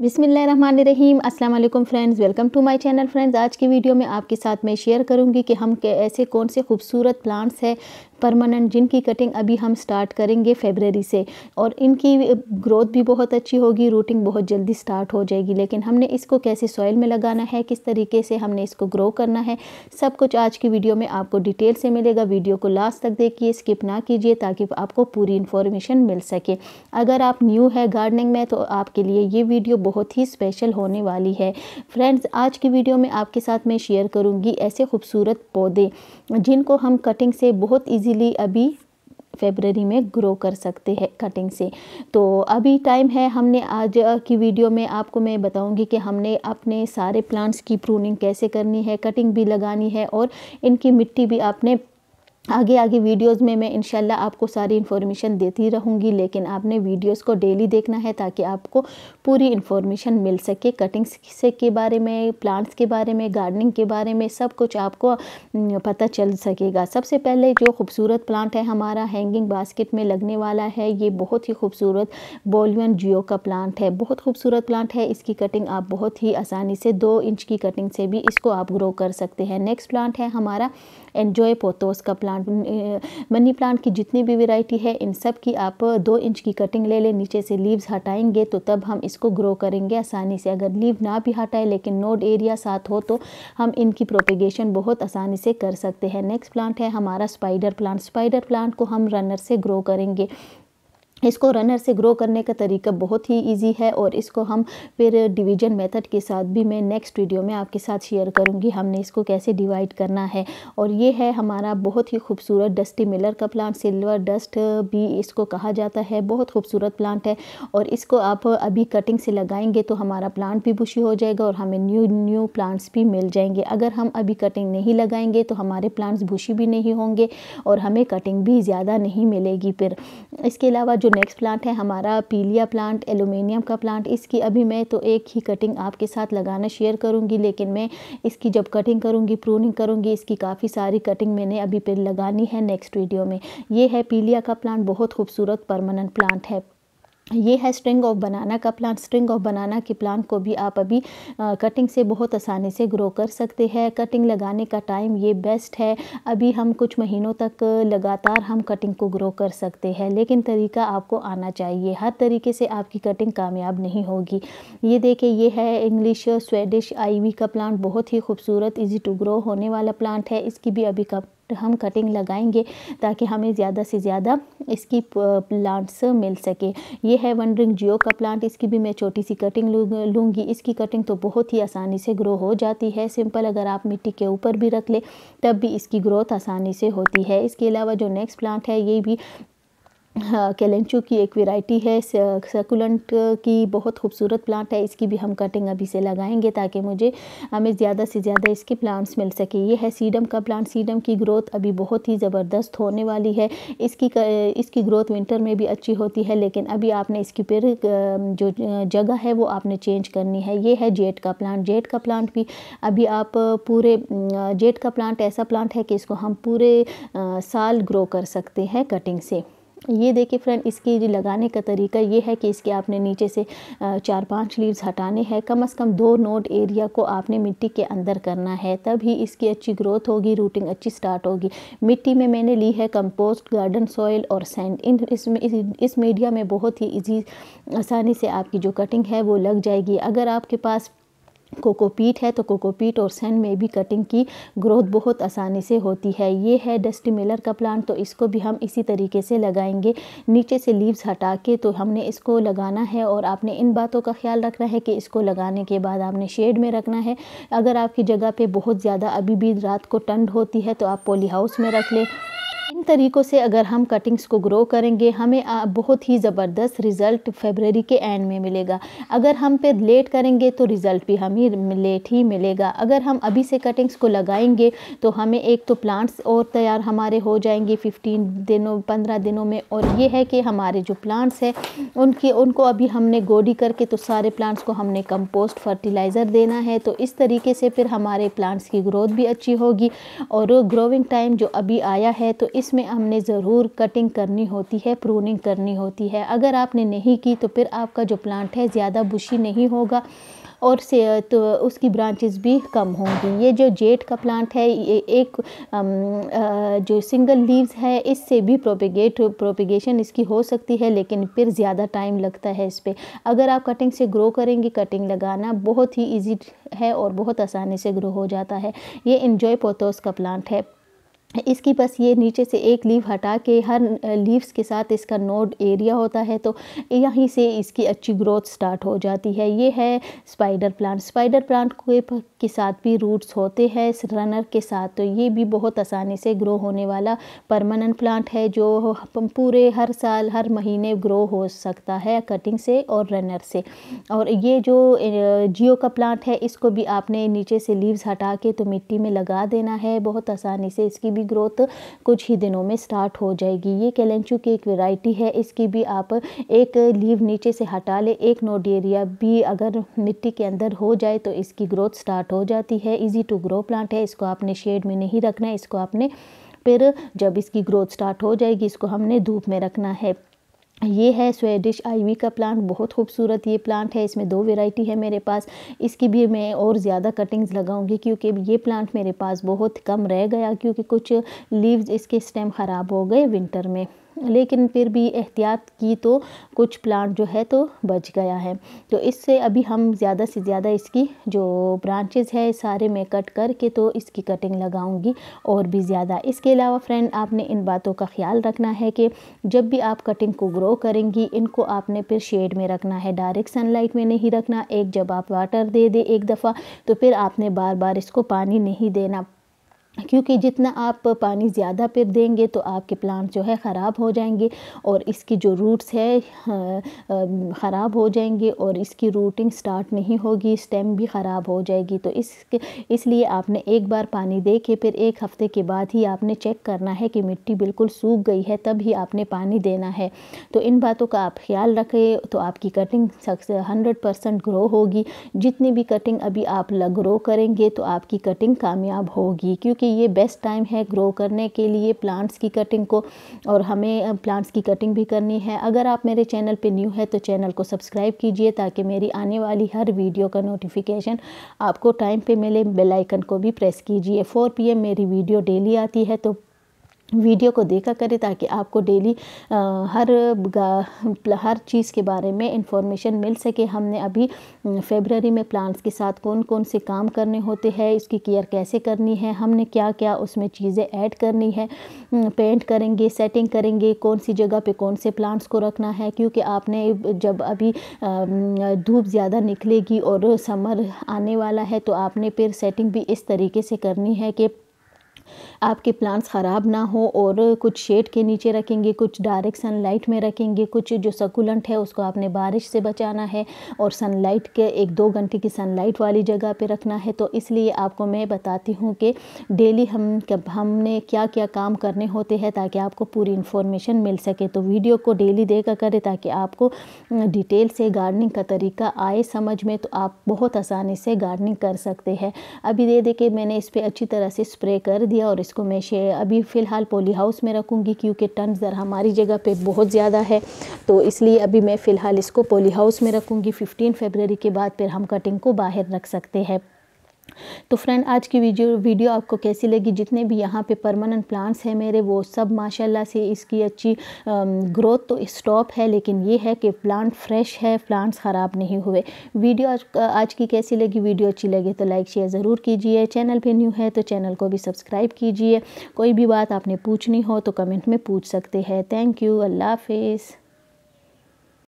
बिसमीम अल्लाम friends welcome to my channel friends आज की वीडियो में आपके साथ मैं शेयर करूंगी कि हम के ऐसे कौन से खूबसूरत प्लांट्स हैं परमानेंट जिनकी कटिंग अभी हम स्टार्ट करेंगे फेबररी से और इनकी ग्रोथ भी बहुत अच्छी होगी रूटिंग बहुत जल्दी स्टार्ट हो जाएगी लेकिन हमने इसको कैसे सॉइल में लगाना है किस तरीके से हमने इसको ग्रो करना है सब कुछ आज की वीडियो में आपको डिटेल से मिलेगा वीडियो को लास्ट तक देखिए स्किप ना कीजिए ताकि आपको पूरी इन्फॉर्मेशन मिल सके अगर आप न्यू है गार्डनिंग में तो आपके लिए ये वीडियो बहुत ही स्पेशल होने वाली है फ्रेंड्स आज की वीडियो में आपके साथ मैं शेयर करूँगी ऐसे खूबसूरत पौधे जिनको हम कटिंग से बहुत ईजी इजीली अभी फेबररी में ग्रो कर सकते हैं कटिंग से तो अभी टाइम है हमने आज की वीडियो में आपको मैं बताऊंगी कि हमने अपने सारे प्लांट्स की प्रूनिंग कैसे करनी है कटिंग भी लगानी है और इनकी मिट्टी भी आपने आगे आगे वीडियोस में मैं इनशाला आपको सारी इन्फॉर्मेशन देती रहूँगी लेकिन आपने वीडियोस को डेली देखना है ताकि आपको पूरी इन्फॉर्मेशन मिल सके कटिंग्स से के बारे में प्लांट्स के बारे में गार्डनिंग के बारे में सब कुछ आपको पता चल सकेगा सबसे पहले जो खूबसूरत प्लांट है हमारा हैंगिंग बास्केट में लगने वाला है ये बहुत ही खूबसूरत बोलियन जियो का प्लांट है बहुत खूबसूरत प्लांट है इसकी कटिंग आप बहुत ही आसानी से दो इंच की कटिंग से भी इसको आप ग्रो कर सकते हैं नेक्स्ट प्लांट है हमारा एन्जॉय पोतोस का प्लांट मनी प्लांट की जितनी भी वेराइटी है इन सब की आप दो इंच की कटिंग ले लें नीचे से लीव्स हटाएंगे तो तब हम इसको ग्रो करेंगे आसानी से अगर लीव ना भी हटाए लेकिन नोड एरिया साथ हो तो हम इनकी प्रोपिगेशन बहुत आसानी से कर सकते हैं नेक्स्ट प्लांट है हमारा स्पाइडर प्लांट स्पाइडर प्लांट को हम रनर से ग्रो करेंगे इसको रनर से ग्रो करने का तरीका बहुत ही इजी है और इसको हम फिर डिवीजन मेथड के साथ भी मैं नेक्स्ट वीडियो में आपके साथ शेयर करूंगी हमने इसको कैसे डिवाइड करना है और ये है हमारा बहुत ही खूबसूरत डस्टी मिलर का प्लांट सिल्वर डस्ट भी इसको कहा जाता है बहुत खूबसूरत प्लांट है और इसको आप अभी कटिंग से लगाएंगे तो हमारा प्लांट भी बुशी हो जाएगा और हमें न्यू न्यू प्लांट्स भी मिल जाएंगे अगर हम अभी कटिंग नहीं लगाएंगे तो हमारे प्लांट्स बुशी भी नहीं होंगे और हमें कटिंग भी ज़्यादा नहीं मिलेगी फिर इसके अलावा जो जो नेक्स्ट प्लांट है हमारा पीलिया प्लांट एलुमिनियम का प्लांट इसकी अभी मैं तो एक ही कटिंग आपके साथ लगाना शेयर करूँगी लेकिन मैं इसकी जब कटिंग करूँगी प्रूनिंग करूँगी इसकी काफ़ी सारी कटिंग मैंने अभी पे लगानी है नेक्स्ट वीडियो में ये है पीलिया का प्लांट बहुत खूबसूरत परमानेंट प्लांट है ये है स्ट्रिंग ऑफ बनाना का प्लांट स्ट्रिंग ऑफ बनाना के प्लांट को भी आप अभी आ, कटिंग से बहुत आसानी से ग्रो कर सकते हैं कटिंग लगाने का टाइम ये बेस्ट है अभी हम कुछ महीनों तक लगातार हम कटिंग को ग्रो कर सकते हैं लेकिन तरीका आपको आना चाहिए हर तरीके से आपकी कटिंग कामयाब नहीं होगी ये देखें ये है इंग्लिश स्वेडिश आईवी का प्लांट बहुत ही खूबसूरत ईजी टू ग्रो होने वाला प्लांट है इसकी भी अभी कब डायरेक्ट हम कटिंग लगाएंगे ताकि हमें ज़्यादा से ज़्यादा इसकी प्लांट्स मिल सके ये है वनडरिंग जियो का प्लांट इसकी भी मैं छोटी सी कटिंग लूँगी इसकी कटिंग तो बहुत ही आसानी से ग्रो हो जाती है सिंपल अगर आप मिट्टी के ऊपर भी रख लें तब भी इसकी ग्रोथ आसानी से होती है इसके अलावा जो नेक्स्ट प्लांट है ये भी हाँ, कैलेंचू की एक वेराइटी है सर्कुलेंट की बहुत खूबसूरत प्लांट है इसकी भी हम कटिंग अभी से लगाएंगे ताकि मुझे हमें ज़्यादा से ज़्यादा इसके प्लांट्स मिल सके ये है सीडम का प्लांट सीडम की ग्रोथ अभी बहुत ही ज़बरदस्त होने वाली है इसकी इसकी ग्रोथ विंटर में भी अच्छी होती है लेकिन अभी आपने इसकी फिर जो जगह है वो आपने चेंज करनी है ये है जेट का प्लांट जेट का प्लांट भी अभी आप पूरे जेट का प्लांट ऐसा प्लांट है कि इसको हम पूरे साल ग्रो कर सकते हैं कटिंग से ये देखिए फ्रेंड इसकी लगाने का तरीका ये है कि इसके आपने नीचे से चार पांच लीव्स हटाने हैं कम से कम दो नोट एरिया को आपने मिट्टी के अंदर करना है तभी इसकी अच्छी ग्रोथ होगी रूटिंग अच्छी स्टार्ट होगी मिट्टी में मैंने ली है कंपोस्ट गार्डन सॉइल और सैंड इन इसमें इस, इस मीडिया में बहुत ही ईजी आसानी से आपकी जो कटिंग है वो लग जाएगी अगर आपके पास कोकोपीट है तो कोकोपीट और सन में भी कटिंग की ग्रोथ बहुत आसानी से होती है ये है डस्ट मिलर का प्लांट तो इसको भी हम इसी तरीके से लगाएंगे नीचे से लीव्स हटा के तो हमने इसको लगाना है और आपने इन बातों का ख्याल रखना है कि इसको लगाने के बाद आपने शेड में रखना है अगर आपकी जगह पर बहुत ज़्यादा अभी भी रात को टंड होती है तो आप पोली हाउस में रख लें तरीक़ों से अगर हम कटिंग्स को ग्रो करेंगे हमें बहुत ही ज़बरदस्त रिज़ल्ट फेबररी के एंड में मिलेगा अगर हम पे लेट करेंगे तो रिज़ल्ट भी हमें लेट ही मिलेगा अगर हम अभी से कटिंग्स को लगाएंगे तो हमें एक तो प्लांट्स और तैयार हमारे हो जाएंगे फ़िफ्टीन दिनों पंद्रह दिनों में और ये है कि हमारे जो प्लांट्स हैं उनके उनको अभी हमने गोडी करके तो सारे प्लांट्स को हमने कंपोस्ट फर्टिलाइज़र देना है तो इस तरीके से फिर हमारे प्लांट्स की ग्रोथ भी अच्छी होगी और ग्रोविंग टाइम जो अभी आया है तो इसमें इसमें हमने ज़रूर कटिंग करनी होती है प्रूनिंग करनी होती है अगर आपने नहीं की तो फिर आपका जो प्लांट है ज़्यादा बुशी नहीं होगा और से तो उसकी ब्रांचेस भी कम होंगी ये जो जेट का प्लांट है ये एक जो सिंगल लीव्स है इससे भी प्रोपिगेट प्रोपिगेशन इसकी हो सकती है लेकिन फिर ज़्यादा टाइम लगता है इस पर अगर आप कटिंग से ग्रो करेंगे कटिंग लगाना बहुत ही ईजी है और बहुत आसानी से ग्रो हो जाता है ये इन्जॉय पोथोस का प्लांट है इसकी बस ये नीचे से एक लीव हटा के हर लीव्स के साथ इसका नोड एरिया होता है तो यहीं से इसकी अच्छी ग्रोथ स्टार्ट हो जाती है ये है स्पाइडर प्लांट स्पाइडर प्लांट के, के साथ भी रूट्स होते हैं रनर के साथ तो ये भी बहुत आसानी से ग्रो होने वाला परमानेंट प्लांट है जो पूरे हर साल हर महीने ग्रो हो सकता है कटिंग से और रनर से और ये जो जियो का प्लांट है इसको भी आपने नीचे से लीव्स हटा के तो मिट्टी में लगा देना है बहुत आसानी से इसकी भी ग्रोथ कुछ ही दिनों में स्टार्ट हो जाएगी ये कैलेंचू की एक वेराइटी है इसकी भी आप एक लीव नीचे से हटा ले एक नोडेरिया भी अगर मिट्टी के अंदर हो जाए तो इसकी ग्रोथ स्टार्ट हो जाती है इजी टू ग्रो प्लांट है इसको आपने शेड में नहीं रखना है इसको आपने फिर जब इसकी ग्रोथ स्टार्ट हो जाएगी इसको हमने धूप में रखना है ये है स्वेडिश आईवी का प्लांट बहुत खूबसूरत ये प्लांट है इसमें दो वैरायटी है मेरे पास इसकी भी मैं और ज़्यादा कटिंग्स लगाऊंगी क्योंकि ये प्लांट मेरे पास बहुत कम रह गया क्योंकि कुछ लीव्स इसके स्टेम ख़राब हो गए विंटर में लेकिन फिर भी एहतियात की तो कुछ प्लांट जो है तो बच गया है तो इससे अभी हम ज़्यादा से ज़्यादा इसकी जो ब्रांचेज़ है सारे में कट करके तो इसकी कटिंग लगाऊंगी और भी ज़्यादा इसके अलावा फ्रेंड आपने इन बातों का ख्याल रखना है कि जब भी आप कटिंग को ग्रो करेंगी इनको आपने फिर शेड में रखना है डायरेक्ट सनलाइट में नहीं रखना एक जब आप वाटर दे दे एक दफ़ा तो फिर आपने बार बार इसको पानी नहीं देना क्योंकि जितना आप पानी ज़्यादा पे देंगे तो आपके प्लांट जो है ख़राब हो जाएंगे और इसकी जो रूट्स है ख़राब हो जाएंगे और इसकी रूटिंग स्टार्ट नहीं होगी स्टेम भी ख़राब हो जाएगी तो इस इसलिए आपने एक बार पानी दे के फिर एक हफ़्ते के बाद ही आपने चेक करना है कि मिट्टी बिल्कुल सूख गई है तब ही आपने पानी देना है तो इन बातों का आप ख्याल रखें तो आपकी कटिंग हंड्रेड परसेंट ग्रो होगी जितनी भी कटिंग अभी आप ग्रो करेंगे तो आपकी कटिंग कामयाब होगी क्योंकि ये बेस्ट टाइम है ग्रो करने के लिए प्लांट्स की कटिंग को और हमें प्लांट्स की कटिंग भी करनी है अगर आप मेरे चैनल पे न्यू है तो चैनल को सब्सक्राइब कीजिए ताकि मेरी आने वाली हर वीडियो का नोटिफिकेशन आपको टाइम पे मिले बेलाइकन को भी प्रेस कीजिए फोर पी मेरी वीडियो डेली आती है तो वीडियो को देखा करें ताकि आपको डेली हर हर चीज़ के बारे में इंफॉर्मेशन मिल सके हमने अभी फेबररी में प्लांट्स के साथ कौन कौन से काम करने होते हैं इसकी केयर कैसे करनी है हमने क्या क्या उसमें चीज़ें ऐड करनी है पेंट करेंगे सेटिंग करेंगे कौन सी जगह पे कौन से प्लांट्स को रखना है क्योंकि आपने जब अभी धूप ज़्यादा निकलेगी और समर आने वाला है तो आपने फिर सेटिंग भी इस तरीके से करनी है कि आपके प्लांट्स ख़राब ना हो और कुछ शेड के नीचे रखेंगे कुछ डायरेक्ट सनलाइट में रखेंगे कुछ जो सकुलेंट है उसको आपने बारिश से बचाना है और सनलाइट के एक दो घंटे की सनलाइट वाली जगह पे रखना है तो इसलिए आपको मैं बताती हूँ कि डेली हम कब हमने क्या क्या काम करने होते हैं ताकि आपको पूरी इन्फॉर्मेशन मिल सके तो वीडियो को डेली देखा करें ताकि आपको डिटेल से गार्डनिंग का तरीका आए समझ में तो आप बहुत आसानी से गार्डनिंग कर सकते हैं अभी दे दे के मैंने इस पर अच्छी तरह से स्प्रे कर दिया है और इसको मैं शे अभी फ़िलहाल पोली हाउस में रखूँगी क्योंकि टन ज़र हमारी जगह पे बहुत ज़्यादा है तो इसलिए अभी मैं फ़िलहाल इसको पोली हाउस में रखूँगी 15 फरवरी के बाद फिर हम कटिंग को बाहर रख सकते हैं तो फ्रेंड आज की वीडियो वीडियो आपको कैसी लगी जितने भी यहाँ पे परमानेंट प्लांट्स हैं मेरे वो सब माशाल्लाह से इसकी अच्छी ग्रोथ तो स्टॉप है लेकिन ये है कि प्लांट फ्रेश है प्लांट्स ख़राब नहीं हुए वीडियो आज आज की कैसी लगी वीडियो अच्छी लगी तो लाइक शेयर ज़रूर कीजिए चैनल पर न्यू है तो चैनल को भी सब्सक्राइब कीजिए कोई भी बात आपने पूछनी हो तो कमेंट में पूछ सकते हैं थैंक यू अल्लाह हाफिज़